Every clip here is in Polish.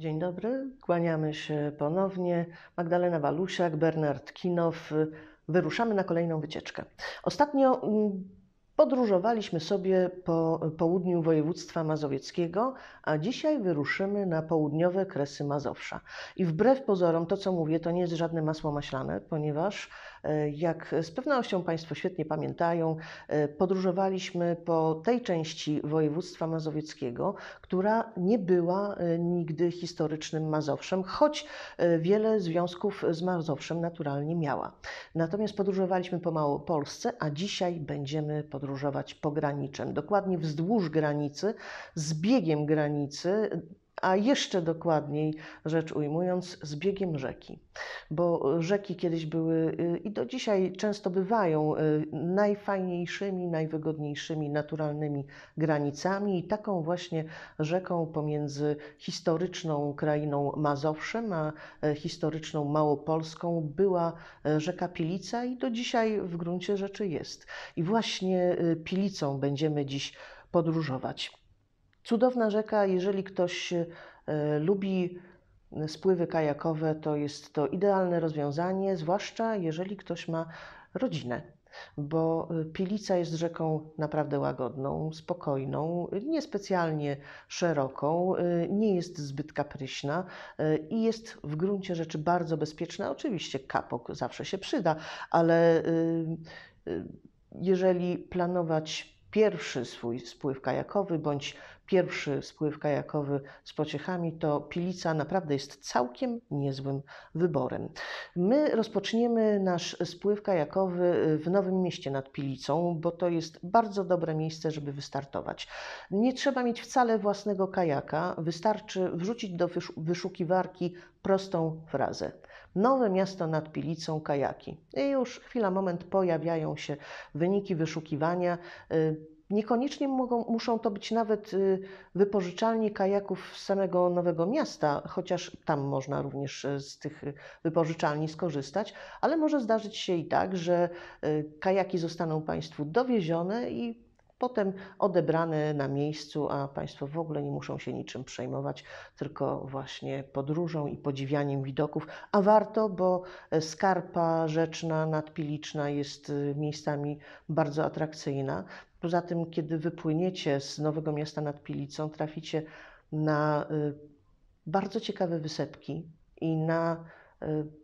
Dzień dobry, kłaniamy się ponownie. Magdalena Walusiak, Bernard Kinow. Wyruszamy na kolejną wycieczkę. Ostatnio mm, podróżowaliśmy sobie po południu województwa mazowieckiego, a dzisiaj wyruszymy na południowe kresy Mazowsza. I wbrew pozorom, to co mówię, to nie jest żadne masło maślane, ponieważ E, jak z pewnością Państwo świetnie pamiętają, e, podróżowaliśmy po tej części województwa mazowieckiego, która nie była e, nigdy historycznym Mazowszem, choć wiele związków z Mazowszem naturalnie miała. Natomiast podróżowaliśmy po Małopolsce, a dzisiaj będziemy podróżować pograniczem, dokładnie wzdłuż granicy, z biegiem granicy a jeszcze dokładniej rzecz ujmując, z biegiem rzeki. Bo e, rzeki kiedyś były e, i do dzisiaj często bywają e, najfajniejszymi, najwygodniejszymi, naturalnymi granicami, i taką właśnie rzeką pomiędzy historyczną krainą Mazowszem a historyczną Małopolską była rzeka Pilica i do dzisiaj w gruncie rzeczy jest. I właśnie Pilicą będziemy dziś podróżować. Cudowna rzeka, jeżeli ktoś e, lubi spływy kajakowe, to jest to idealne rozwiązanie, zwłaszcza jeżeli ktoś ma rodzinę bo e, Pilica jest rzeką naprawdę łagodną, spokojną, niespecjalnie szeroką, e, nie jest zbyt kapryśna i jest w gruncie rzeczy bardzo bezpieczna. Oczywiście kapok zawsze się przyda, ale jeżeli planować pierwszy swój spływ kajakowy bądź pierwszy spływ kajakowy z pociechami, to Pilica naprawdę jest całkiem niezłym wyborem. My rozpoczniemy nasz spływ kajakowy y, w Nowym Mieście nad Pilicą, bo to jest bardzo dobre miejsce, żeby wystartować. Nie trzeba mieć wcale własnego kajaka, wystarczy wrzucić do wyszukiwarki prostą frazę Nowe Miasto nad Pilicą kajaki. I już chwila, moment pojawiają się wyniki wyszukiwania. Y, niekoniecznie mogą, muszą to być nawet y, wypożyczalni kajaków z samego Nowego Miasta, chociaż tam można również y, z tych wypożyczalni skorzystać, ale może zdarzyć się i tak, że kajaki zostaną Państwu dowiezione i potem odebrane na miejscu, a Państwo w ogóle nie muszą się niczym przejmować, tylko właśnie podróżą i podziwianiem widoków. A warto, bo skarpa rzeczna, nadpiliczna jest y, miejscami bardzo atrakcyjna. Poza tym, kiedy wypłyniecie z Nowego Miasta nad Pilicą, traficie na y, bardzo ciekawe wysepki i na y,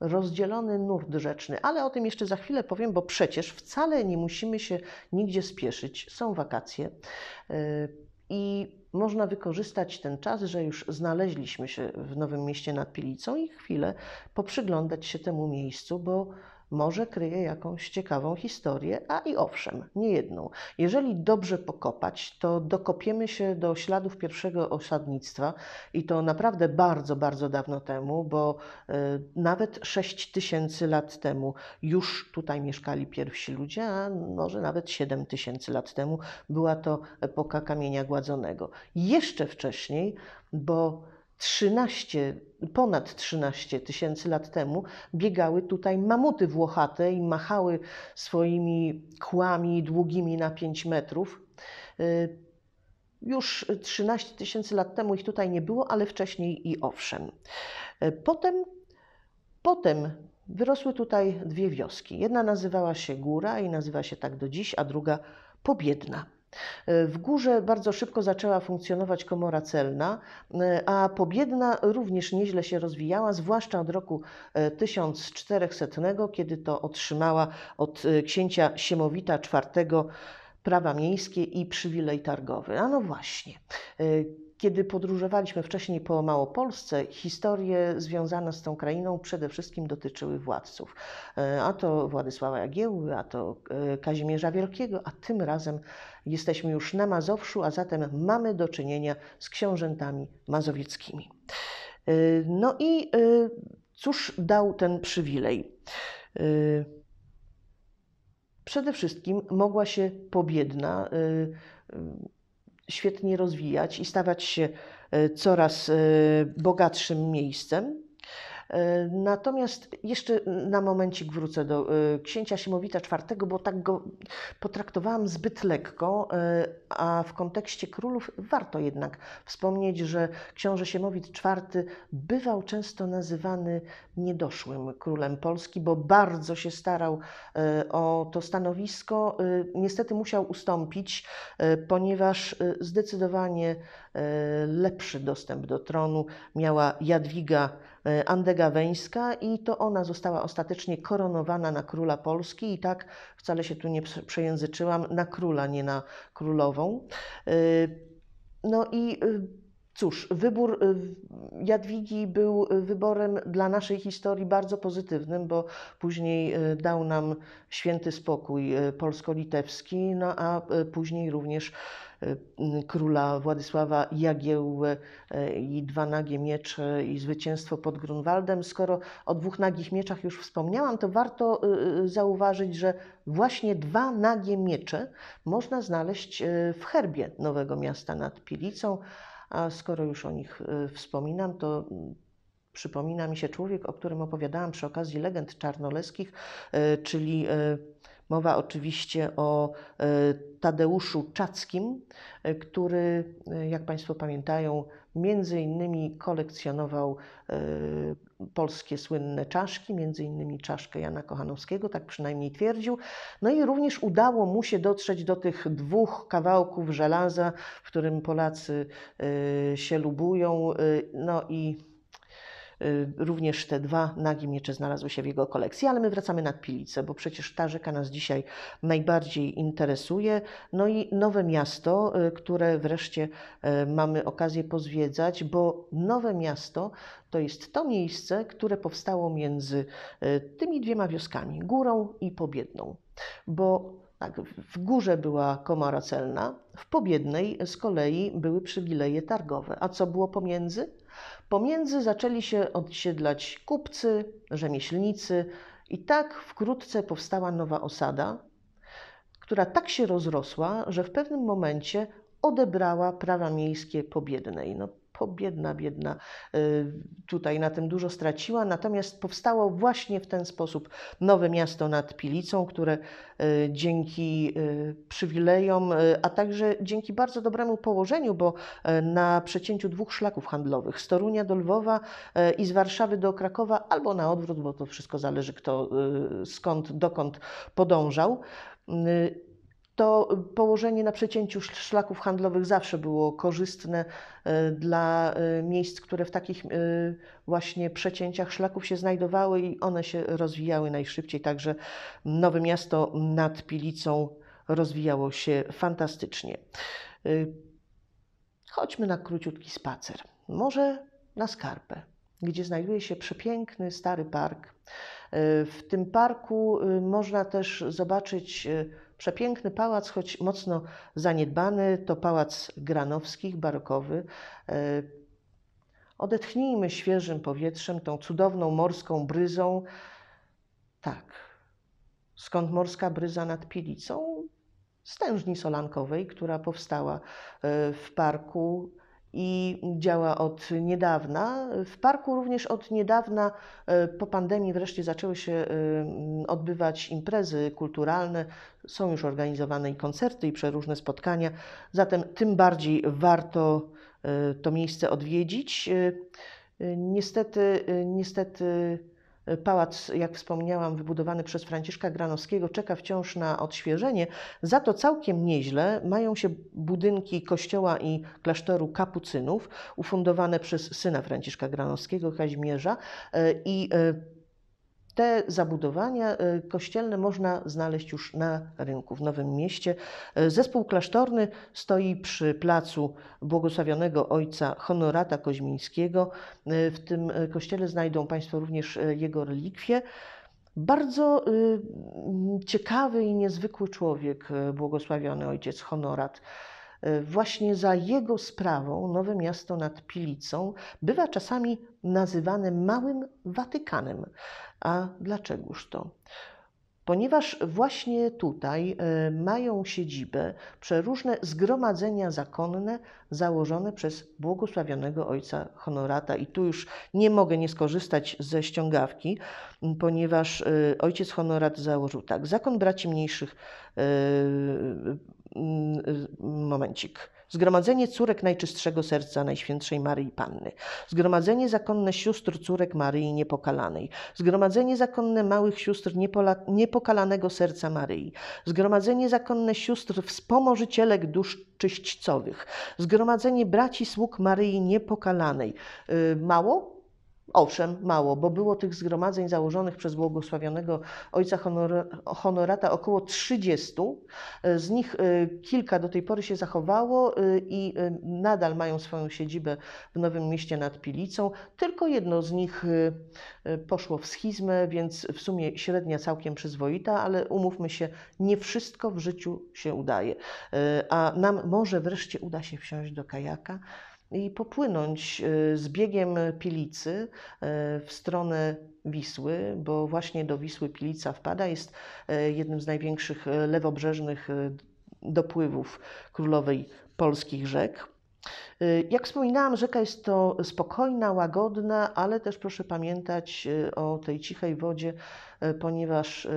rozdzielony nurt rzeczny, ale o tym jeszcze za chwilę powiem, bo przecież wcale nie musimy się nigdzie spieszyć. Są wakacje y, i można wykorzystać ten czas, że już znaleźliśmy się w Nowym Mieście nad Pilicą i chwilę poprzyglądać się temu miejscu, bo może kryje jakąś ciekawą historię, a i owszem, nie jedną. Jeżeli dobrze pokopać, to dokopiemy się do śladów pierwszego osadnictwa i to naprawdę bardzo, bardzo dawno temu, bo y, nawet 6 tysięcy lat temu już tutaj mieszkali pierwsi ludzie, a może nawet 7 tysięcy lat temu była to epoka kamienia gładzonego. Jeszcze wcześniej, bo 13, ponad 13 tysięcy lat temu biegały tutaj mamuty włochate i machały swoimi kłami długimi na 5 metrów. Y, już 13 tysięcy lat temu ich tutaj nie było, ale wcześniej i owszem. Y, potem, potem wyrosły tutaj dwie wioski. Jedna nazywała się Góra i nazywa się tak do dziś, a druga Pobiedna. E, w górze bardzo szybko zaczęła funkcjonować komora celna, e, a pobiedna również nieźle się rozwijała, zwłaszcza od roku 1400, e, kiedy to otrzymała od księcia Siemowita IV prawa miejskie i przywilej targowy. A no właśnie. Kiedy podróżowaliśmy wcześniej po Małopolsce, historie związane z tą krainą przede wszystkim dotyczyły władców. A to Władysława Jagiełły, a to Kazimierza Wielkiego, a tym razem Jesteśmy już na Mazowszu, a zatem mamy do czynienia z książętami mazowieckimi. Y, no i y, cóż dał ten przywilej? Y, przede wszystkim mogła się pobiedna świetnie rozwijać i stawać się coraz bogatszym miejscem. E, natomiast jeszcze na momencik wrócę do e, księcia Siemowita IV, bo tak go potraktowałam zbyt lekko, e, a w kontekście królów warto jednak wspomnieć, że książę Siemowit IV bywał często nazywany niedoszłym królem Polski, bo bardzo się starał o to stanowisko. Niestety musiał ustąpić, ponieważ zdecydowanie lepszy dostęp do tronu miała Jadwiga E, Andę i to ona została ostatecznie koronowana na króla Polski i tak wcale się tu nie przejęzyczyłam, na króla, nie na królową. E, no i e, Cóż, wybór Jadwigi był wyborem dla naszej historii bardzo pozytywnym, bo później dał nam święty spokój polsko-litewski, no a później również Y, y, króla Władysława Jagiełły i dwa nagie miecze i zwycięstwo pod Grunwaldem. Skoro o dwóch nagich mieczach już wspomniałam, to warto y, zauważyć, że właśnie dwa nagie miecze można znaleźć w herbie Nowego Miasta nad Pilicą. A skoro już o nich wspominam, to mm, przypomina mi się człowiek, o którym opowiadałam przy okazji legend czarnoleskich, czyli Mowa oczywiście o e, Tadeuszu Czackim, e, który, e, jak Państwo pamiętają, między innymi kolekcjonował polskie słynne czaszki, między innymi czaszkę Jana Kochanowskiego, tak przynajmniej twierdził. No i również udało mu się dotrzeć do tych dwóch kawałków żelaza, w którym Polacy się lubują. No i Y, również te dwa nagi miecze znalazły się w jego kolekcji, ale my wracamy na Pilice, bo przecież ta rzeka nas dzisiaj najbardziej interesuje. No i nowe miasto, y, które wreszcie y, mamy okazję pozwiedzać, bo nowe miasto to jest to miejsce, które powstało między tymi dwiema wioskami, Górą i Pobiedną. Bo tak, w górze była komara celna, w pobiednej z kolei były przywileje targowe. A co było pomiędzy? Pomiędzy zaczęli się odsiedlać kupcy, rzemieślnicy, i tak wkrótce powstała nowa osada, która tak się rozrosła, że w pewnym momencie odebrała prawa miejskie pobiednej. No, po biedna, biedna y, tutaj na tym dużo straciła. Natomiast powstało właśnie w ten sposób nowe miasto nad Pilicą, które y, dzięki y, przywilejom, a także dzięki bardzo dobremu położeniu, bo na przecięciu dwóch szlaków handlowych, z Torunia do Lwowa i z Warszawy do Krakowa, albo na odwrót, bo to wszystko zależy kto skąd, dokąd podążał to położenie na przecięciu szlaków handlowych zawsze było korzystne e, dla e, miejsc, które w takich e, właśnie przecięciach szlaków się znajdowały i one się rozwijały najszybciej. Także Nowe Miasto nad Pilicą rozwijało się fantastycznie. Chodźmy na króciutki spacer. Może na skarpę, gdzie znajduje się przepiękny stary park. W tym parku można też zobaczyć Przepiękny pałac, choć mocno zaniedbany, to pałac Granowskich, barokowy. E, odetchnijmy świeżym powietrzem, tą cudowną morską bryzą. Tak, skąd morska bryza nad Pilicą? Stężni solankowej, która powstała e, w parku i działa od niedawna. W parku również od niedawna, e, po pandemii, wreszcie zaczęły się e, odbywać imprezy kulturalne. Są już organizowane i koncerty, i przeróżne spotkania. Zatem tym bardziej warto e, to miejsce odwiedzić. Niestety, niestety Pałac, jak wspomniałam, wybudowany przez Franciszka Granowskiego, czeka wciąż na odświeżenie. Za to całkiem nieźle mają się budynki kościoła i klasztoru kapucynów, ufundowane przez syna Franciszka Granowskiego, Kazimierza e, i e, te zabudowania e, kościelne można znaleźć już na rynku w Nowym Mieście. E, zespół klasztorny stoi przy placu błogosławionego ojca Honorata Koźmińskiego. E, w tym kościele znajdą Państwo również jego relikwie. Bardzo ciekawy i niezwykły człowiek, błogosławiony ojciec Honorat. E, właśnie za jego sprawą Nowe Miasto nad Pilicą bywa czasami nazywane Małym Watykanem. A dlaczegoż to? Ponieważ właśnie tutaj e, mają siedzibę przeróżne zgromadzenia zakonne założone przez błogosławionego ojca Honorata. I tu już nie mogę nie skorzystać ze ściągawki, ponieważ e, ojciec Honorat założył tak. Zakon braci mniejszych Mm, y, momencik. Zgromadzenie córek Najczystszego Serca Najświętszej Maryi Panny. Zgromadzenie zakonne sióstr córek Maryi Niepokalanej. Zgromadzenie zakonne małych sióstr niepola, Niepokalanego Serca Maryi. Zgromadzenie zakonne sióstr wspomożycielek dusz czyśćcowych. Zgromadzenie braci sług Maryi Niepokalanej. Y, mało? Owszem, mało, bo było tych zgromadzeń założonych przez błogosławionego ojca honor honorata około 30. Z nich y, kilka do tej pory się zachowało y, i y, nadal mają swoją siedzibę w Nowym Mieście nad Pilicą. Tylko jedno z nich poszło w schizmę, więc w sumie średnia całkiem przyzwoita, ale umówmy się, nie wszystko w życiu się udaje. A nam może wreszcie uda się wsiąść do kajaka i popłynąć y, z biegiem Pilicy y, w stronę Wisły, bo właśnie do Wisły Pilica wpada, jest y, jednym z największych lewobrzeżnych dopływów królowej polskich rzek. Jak wspominałam, rzeka jest to spokojna, łagodna, ale też proszę pamiętać o tej cichej wodzie, ponieważ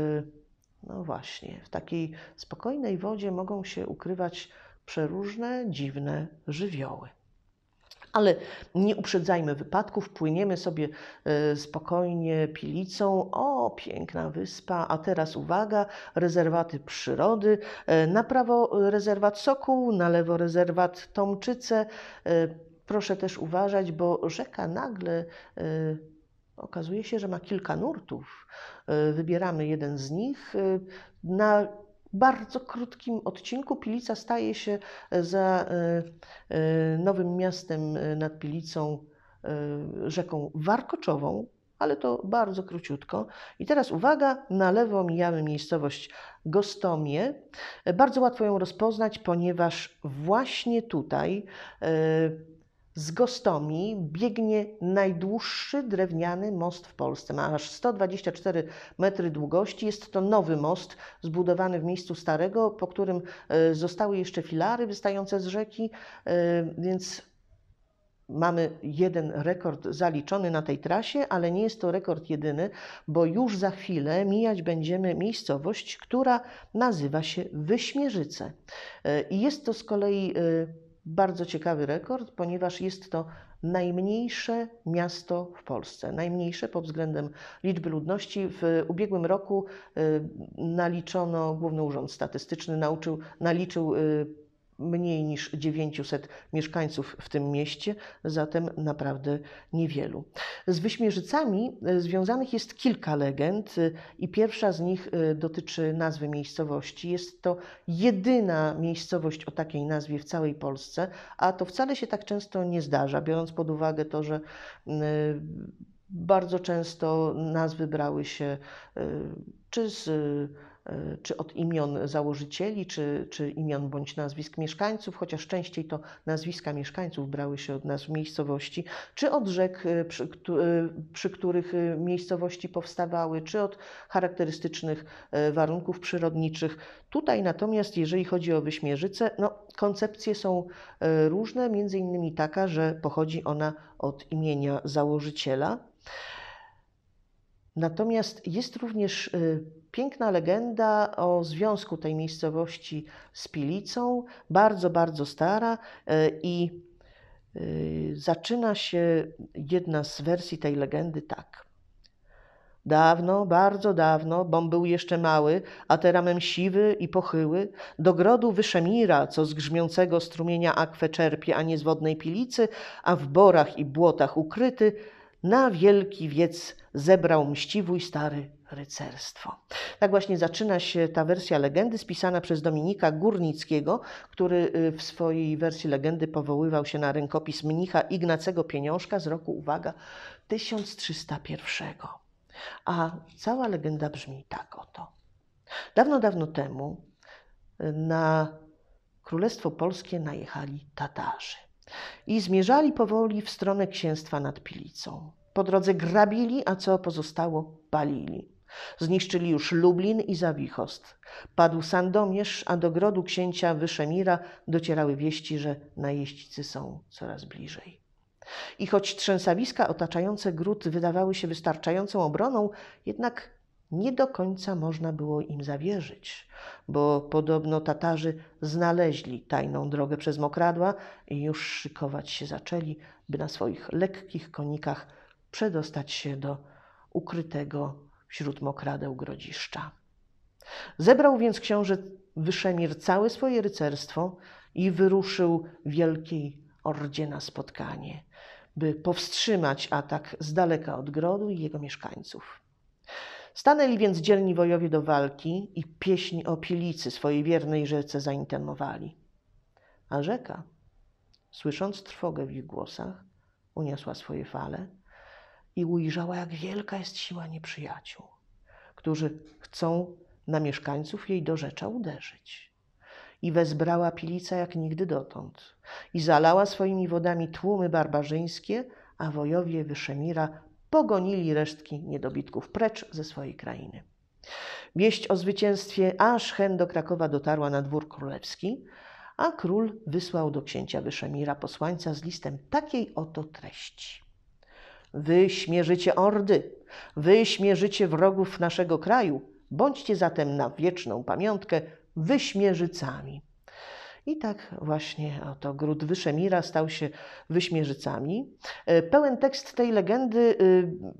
no właśnie, w takiej spokojnej wodzie mogą się ukrywać przeróżne dziwne żywioły ale nie uprzedzajmy wypadków, płyniemy sobie e, spokojnie pilicą. O, piękna wyspa, a teraz uwaga, rezerwaty przyrody, e, na prawo e, rezerwat Sokół, na lewo rezerwat Tomczyce. Proszę też uważać, bo rzeka nagle okazuje się, że ma kilka nurtów. Wybieramy jeden z nich. Na bardzo krótkim odcinku Pilica staje się e, za e, e, nowym miastem nad Pilicą rzeką Warkoczową, ale to bardzo króciutko. I teraz uwaga, na lewo mijamy miejscowość Gostomie. Bardzo łatwo ją rozpoznać, ponieważ właśnie tutaj z Gostomi biegnie najdłuższy drewniany most w Polsce. Ma aż 124 metry długości. Jest to nowy most zbudowany w miejscu starego, po którym e, zostały jeszcze filary wystające z rzeki, e, więc Mamy jeden rekord zaliczony na tej trasie, ale nie jest to rekord jedyny, bo już za chwilę mijać będziemy miejscowość, która nazywa się Wyśmierzyce. E, I jest to z kolei bardzo ciekawy rekord, ponieważ jest to najmniejsze miasto w Polsce. Najmniejsze pod względem liczby ludności. W ubiegłym roku y, naliczono, Główny Urząd Statystyczny nauczył, naliczył y, mniej niż 900 mieszkańców w tym mieście, zatem naprawdę niewielu. Z Wyśmierzycami e, związanych jest kilka legend e, i pierwsza z nich e, dotyczy nazwy miejscowości. Jest to jedyna miejscowość o takiej nazwie w całej Polsce, a to wcale się tak często nie zdarza, biorąc pod uwagę to, że bardzo często nazwy brały się czy z E, czy od imion założycieli, czy, czy imion bądź nazwisk mieszkańców, chociaż częściej to nazwiska mieszkańców brały się od nazw miejscowości, czy od rzek, e, przy, e, przy których miejscowości powstawały, czy od charakterystycznych warunków przyrodniczych. Tutaj natomiast, jeżeli chodzi o Wyśmierzycę, no, koncepcje są różne, między innymi taka, że pochodzi ona od imienia założyciela. Natomiast jest również Piękna legenda o związku tej miejscowości z Pilicą, bardzo, bardzo stara e, i e, zaczyna się jedna z wersji tej legendy tak. Dawno, bardzo dawno, bom był jeszcze mały, a teramem siwy i pochyły, do grodu Wyszemira, co z grzmiącego strumienia akwę czerpie, a nie z wodnej pilicy, a w borach i błotach ukryty, na wielki wiec zebrał mściwój stary rycerstwo. Tak właśnie zaczyna się ta wersja legendy spisana przez Dominika Górnickiego, który y, w swojej wersji legendy powoływał się na rękopis mnicha Ignacego Pieniążka z roku, uwaga, 1301. A cała legenda brzmi tak oto. Dawno, dawno temu y, na Królestwo Polskie najechali Tatarzy. I zmierzali powoli w stronę księstwa nad Pilicą. Po drodze grabili, a co pozostało, palili. Zniszczyli już Lublin i Zawichost. Padł Sandomierz, a do grodu księcia Wyszemira docierały wieści, że najeźdźcy są coraz bliżej. I choć trzęsawiska otaczające gród wydawały się wystarczającą obroną, jednak nie do końca można było im zawierzyć, bo podobno Tatarzy znaleźli tajną drogę przez mokradła i już szykować się zaczęli, by na swoich lekkich konikach przedostać się do ukrytego wśród mokradeł grodziszcza. Zebrał więc książę Wyszemir całe swoje rycerstwo i wyruszył wielkiej ordzie na spotkanie, by powstrzymać atak z daleka od grodu i jego mieszkańców. Stanęli więc dzielni wojowie do walki i pieśń o Pilicy, swojej wiernej rzece, zaintonowali. A rzeka, słysząc trwogę w ich głosach, uniosła swoje fale i ujrzała, jak wielka jest siła nieprzyjaciół, którzy chcą na mieszkańców jej do rzecza uderzyć. I wezbrała Pilica jak nigdy dotąd i zalała swoimi wodami tłumy barbarzyńskie, a wojowie Wyszemira pogonili resztki niedobitków precz ze swojej krainy. Wieść o zwycięstwie aż hen do Krakowa dotarła na dwór królewski, a król wysłał do księcia Wyszemira posłańca z listem takiej oto treści. Wy śmierzycie ordy, wy śmierzycie wrogów naszego kraju, bądźcie zatem na wieczną pamiątkę wyśmierzycami. I tak właśnie oto gród Wyszemira stał się Wyśmierzycami. E, pełen tekst tej legendy,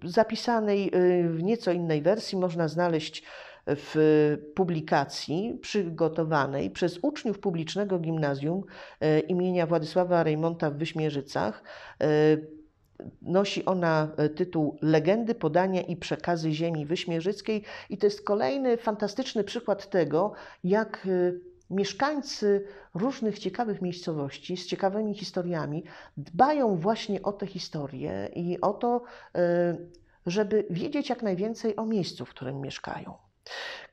e, zapisanej e, w nieco innej wersji, można znaleźć w publikacji przygotowanej przez uczniów publicznego gimnazjum imienia Władysława Rejmonta w Wyśmierzycach. Nosi ona tytuł Legendy, podania i przekazy ziemi wyśmierzyckiej i to jest kolejny fantastyczny przykład tego, jak mieszkańcy różnych ciekawych miejscowości z ciekawymi historiami dbają właśnie o te historie i o to, y, żeby wiedzieć jak najwięcej o miejscu, w którym mieszkają.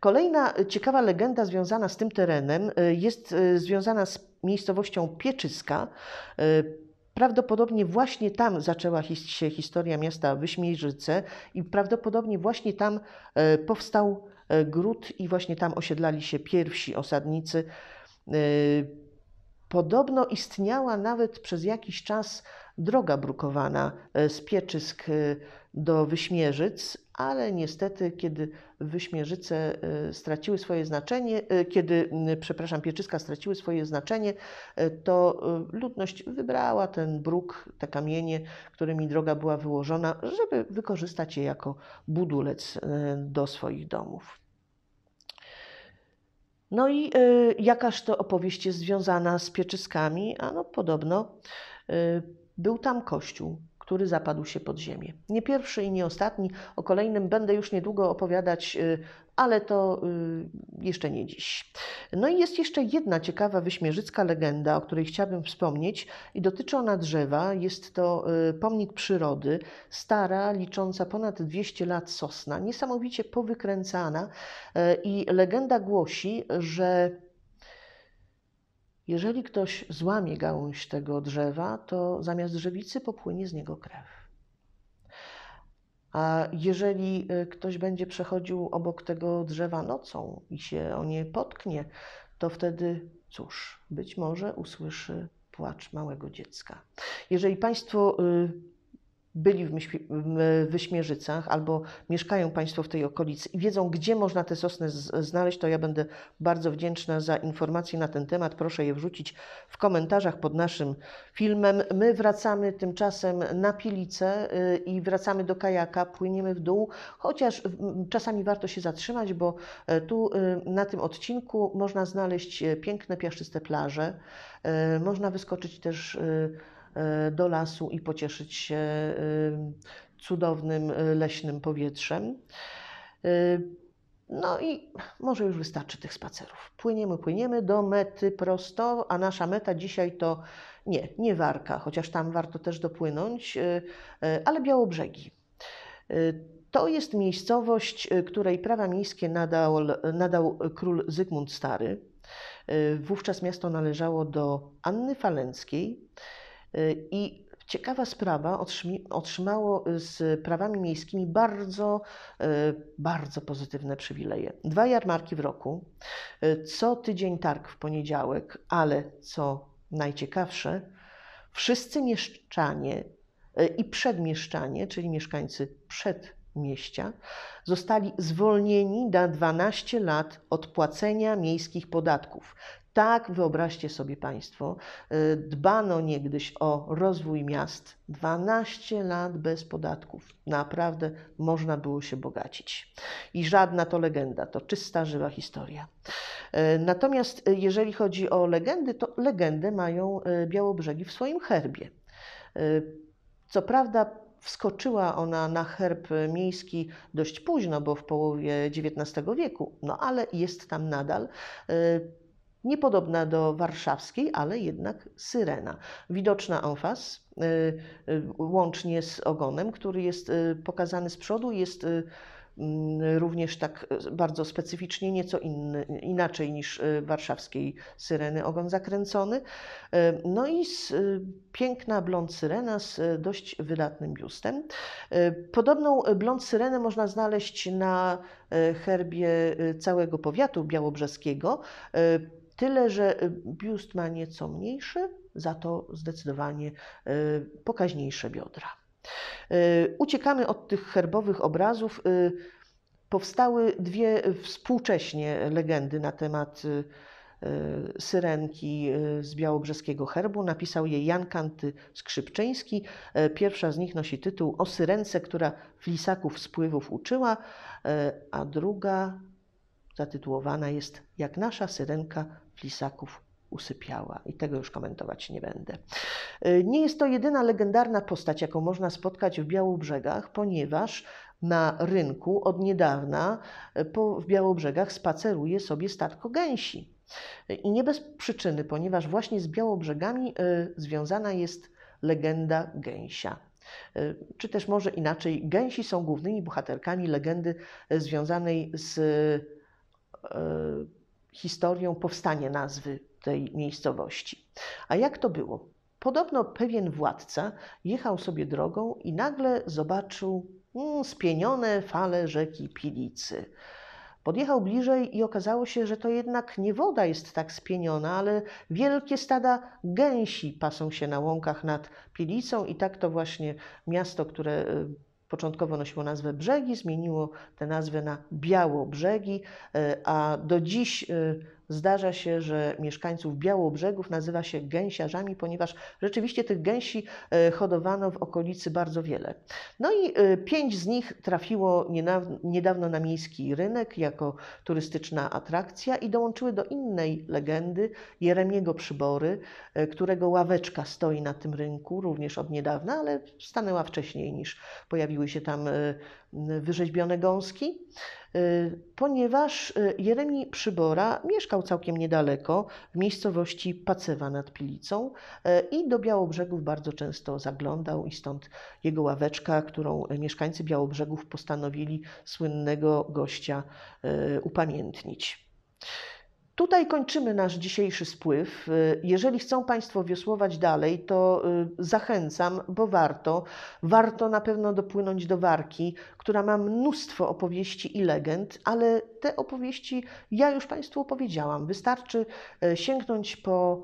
Kolejna ciekawa legenda związana z tym terenem y, jest y, związana z miejscowością Pieczyska. Prawdopodobnie właśnie tam zaczęła się historia miasta Wyśmiejżyce i prawdopodobnie właśnie tam powstał E, gród i właśnie tam osiedlali się pierwsi osadnicy. E, podobno istniała nawet przez jakiś czas droga brukowana e, z Pieczysk do Wyśmierzyc, ale niestety, kiedy Wyśmierzyce y, straciły swoje znaczenie, y, kiedy, y, przepraszam, Pieczyska straciły swoje znaczenie, to ludność wybrała ten bruk, te kamienie, którymi droga była wyłożona, żeby wykorzystać je jako budulec do swoich domów. No i jakaż to opowieść jest związana z Pieczyskami? Ano, podobno był tam kościół który zapadł się pod ziemię. Nie pierwszy i nie ostatni, o kolejnym będę już niedługo opowiadać, y, ale to y, jeszcze nie dziś. No i jest jeszcze jedna ciekawa wyśmierzycka legenda, o której chciałabym wspomnieć i dotyczy ona drzewa. Jest to y, pomnik przyrody, stara, licząca ponad 200 lat sosna, niesamowicie powykręcana i legenda głosi, że jeżeli ktoś złamie gałąź tego drzewa, to zamiast drzewicy popłynie z niego krew. A jeżeli e, ktoś będzie przechodził obok tego drzewa nocą i się o nie potknie, to wtedy cóż, być może usłyszy płacz małego dziecka. Jeżeli Państwo y, byli w, Wyśmierzycach albo mieszkają Państwo w tej okolicy i wiedzą, gdzie można te sosny znaleźć, to ja będę bardzo wdzięczna za informacje na ten temat. Proszę je wrzucić w komentarzach pod naszym filmem. My wracamy tymczasem na Pilicę y, i wracamy do kajaka, płyniemy w dół, chociaż czasami warto się zatrzymać, bo e, tu y, na tym odcinku można znaleźć e, piękne piaszczyste plaże, e, można wyskoczyć też y, E, do lasu i pocieszyć się e, cudownym e, leśnym powietrzem. No i może już wystarczy tych spacerów. Płyniemy, płyniemy do mety prosto, a nasza meta dzisiaj to nie, nie Warka, chociaż tam warto też dopłynąć, ale Białobrzegi. To jest miejscowość, której prawa miejskie nadał, nadał król Zygmunt Stary. Wówczas miasto należało do Anny Falenckiej, Y, I ciekawa sprawa, otrzymało y, z prawami miejskimi bardzo, y, bardzo pozytywne przywileje. Dwa jarmarki w roku, co tydzień targ w poniedziałek, ale co najciekawsze, wszyscy mieszczanie i przedmieszczanie, czyli mieszkańcy przed mieścia, zostali zwolnieni na 12 lat od płacenia miejskich podatków. Tak, wyobraźcie sobie Państwo, y, dbano niegdyś o rozwój miast. 12 lat bez podatków. Naprawdę można było się bogacić. I żadna to legenda, to czysta, żywa historia. Y, natomiast y, jeżeli chodzi o legendy, to legendę mają Białobrzegi w swoim herbie. Co prawda, Wskoczyła ona na herb miejski dość późno, bo w połowie XIX wieku, no ale jest tam nadal. Y, niepodobna do warszawskiej, ale jednak syrena. Widoczna onfas y, y, łącznie z ogonem, który jest pokazany z przodu, jest Mm, również tak e, bardzo specyficznie, nieco inny, inaczej niż e, warszawskiej syreny, ogon zakręcony. E, no i z, piękna blond syrena z dość wydatnym biustem. Podobną blond syrenę można znaleźć na herbie całego powiatu białobrzeskiego, tyle że biust ma nieco mniejszy, za to zdecydowanie pokaźniejsze biodra. Y, uciekamy od tych herbowych obrazów. Y, powstały dwie współcześnie legendy na temat y, syrenki z białobrzeskiego herbu. Napisał je Jan Kanty Skrzypczyński. Pierwsza z nich nosi tytuł O syrence, która flisaków spływów uczyła, a druga zatytułowana jest Jak nasza syrenka flisaków usypiała. I tego już komentować nie będę. Y, nie jest to jedyna legendarna postać, jaką można spotkać w Białobrzegach, ponieważ na rynku od niedawna y, po, w Białobrzegach spaceruje sobie statko gęsi. Y, I nie bez przyczyny, ponieważ właśnie z Białobrzegami związana jest legenda gęsia. Czy też może inaczej, gęsi są głównymi bohaterkami legendy związanej z historią powstania nazwy tej miejscowości. A jak to było? Podobno pewien władca jechał sobie drogą i nagle zobaczył mm, spienione fale rzeki Pilicy. Podjechał bliżej i okazało się, że to jednak nie woda jest tak spieniona, ale wielkie stada gęsi pasą się na łąkach nad Pilicą i tak to właśnie miasto, które y, początkowo nosiło nazwę Brzegi, zmieniło tę nazwę na Białobrzegi, y, a do dziś y, Zdarza się, że mieszkańców Białobrzegów nazywa się gęsiarzami, ponieważ rzeczywiście tych gęsi e, hodowano w okolicy bardzo wiele. No i e, pięć z nich trafiło niedawno na miejski rynek jako turystyczna atrakcja i dołączyły do innej legendy Jeremiego Przybory, e, którego ławeczka stoi na tym rynku również od niedawna, ale stanęła wcześniej niż pojawiły się tam wyrzeźbione gąski. Y, ponieważ y, Jeremi Przybora mieszkał całkiem niedaleko w miejscowości Pacewa nad Pilicą y, i do Białobrzegów bardzo często zaglądał i stąd jego ławeczka, którą mieszkańcy Białobrzegów postanowili słynnego gościa upamiętnić. Tutaj kończymy nasz dzisiejszy spływ. Y, jeżeli chcą Państwo wiosłować dalej, to y, zachęcam, bo warto. Warto na pewno dopłynąć do Warki, która ma mnóstwo opowieści i legend, ale te opowieści ja już Państwu opowiedziałam. Wystarczy y, sięgnąć po,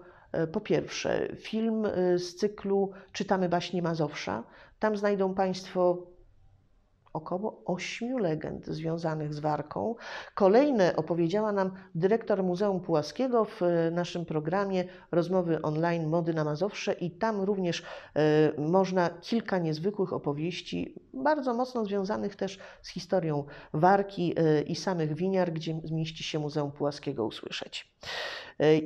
po pierwsze film z cyklu Czytamy baśnie Mazowsza. Tam znajdą Państwo około ośmiu legend związanych z Warką. Kolejne opowiedziała nam dyrektor Muzeum Pułaskiego w e, naszym programie Rozmowy online Mody na Mazowsze i tam również e, można kilka niezwykłych opowieści, bardzo mocno związanych też z historią Warki e, i samych winiar, gdzie zmieści się Muzeum Pułaskiego usłyszeć.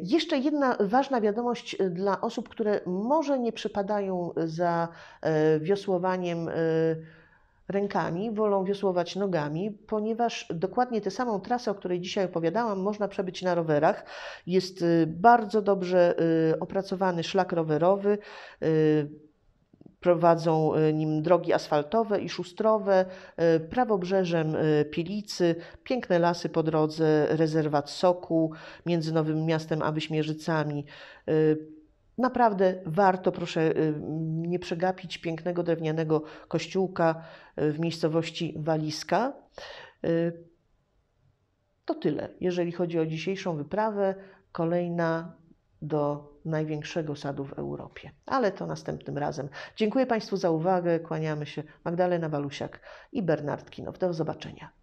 Jeszcze jedna ważna wiadomość dla osób, które może nie przypadają za wiosłowaniem rękami, wolą wiosłować nogami, ponieważ dokładnie tę samą trasę, o której dzisiaj opowiadałam, można przebyć na rowerach. Jest y, bardzo dobrze y, opracowany szlak rowerowy. Y, prowadzą nim drogi asfaltowe i szustrowe, prawobrzeżem Pielicy, piękne lasy po drodze, rezerwat Soku między Nowym Miastem a Wyśmierzycami. Naprawdę warto, proszę y, nie przegapić pięknego drewnianego kościółka y, w miejscowości Waliska. Y, to tyle, jeżeli chodzi o dzisiejszą wyprawę. Kolejna do największego sadu w Europie, ale to następnym razem. Dziękuję Państwu za uwagę. Kłaniamy się Magdalena Walusiak i Bernard Kinow. Do zobaczenia.